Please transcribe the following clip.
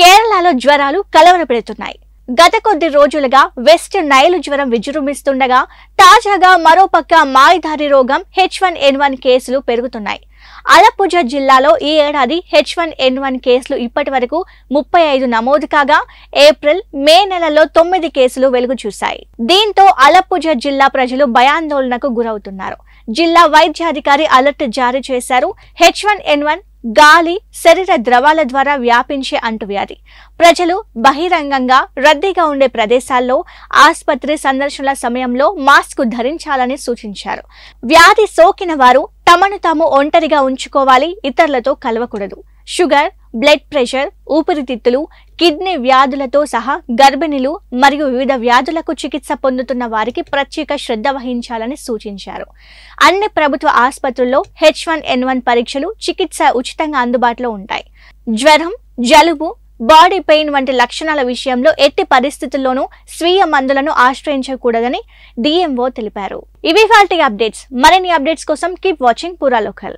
కేరళలో జ్వరాలు కలవర పెడుతున్నాయి గత కొద్ది రోజులుగా వెస్ట్ నైలు జ్వరం విజృంభిస్తుండగా తాజాగా మరోపక్క మాయిధారి రోగం హెచ్ వన్ ఎన్ వన్ కేసులు పెరుగుతున్నాయి అలపుజ జిల్లాలో ఈ ఏడాది హెచ్ వన్ ఎన్ వన్ కేసులు ఇప్పటి వరకు ముప్పై ఐదు నమోదు కాగా ఏప్రిల్ మే నెలలో తొమ్మిది కేసులు వెలుగు చూశాయి దీంతో అలపుజ జిల్లా ప్రజలు భయాందోళనకు గురవుతున్నారు జిల్లా వైద్యాధికారి అలర్ట్ జారీ చేశారు హెచ్ వన్ ఎన్ వన్ గాలి శరీర ద్రవాల ద్వారా వ్యాపించే అంటువ్యాధి ప్రజలు బహిరంగంగా రద్దీగా ఉండే ప్రదేశాల్లో ఆసుపత్రి సందర్శనల సమయంలో మాస్క్ ధరించాలని సూచించారు వ్యాధి సోకిన వారు తమను తాము ఒంటరిగా ఉంచుకోవాలి ఇతరులతో కలవకూడదు షుగర్ బ్లడ్ ప్రెషర్ ఊపిరితిత్తులు కిడ్నీ వ్యాధులతో సహా గర్భిణులు మరియు వివిధ వ్యాధులకు చికిత్స పొందుతున్న వారికి ప్రత్యేక శ్రద్ధ వహించాలని సూచించారు అన్ని ప్రభుత్వ ఆసుపత్రుల్లో హెచ్ వన్ ఎన్ వన్ పరీక్షలు చికిత్స ఉచితంగా అందుబాటులో ఉంటాయి జ్వరం జలుబు బాడీ పెయిన్ వంటి లక్షణాల విషయంలో ఎట్టి పరిస్థితుల్లోనూ స్వీయ మందులను ఆశ్రయించకూడదని డిఎంఓ తెలిపారు ఇవి ఫాల్టీ అప్డేట్స్ మరిన్ని అప్డేట్స్ కోసం కీప్ వాచింగ్ లోకల్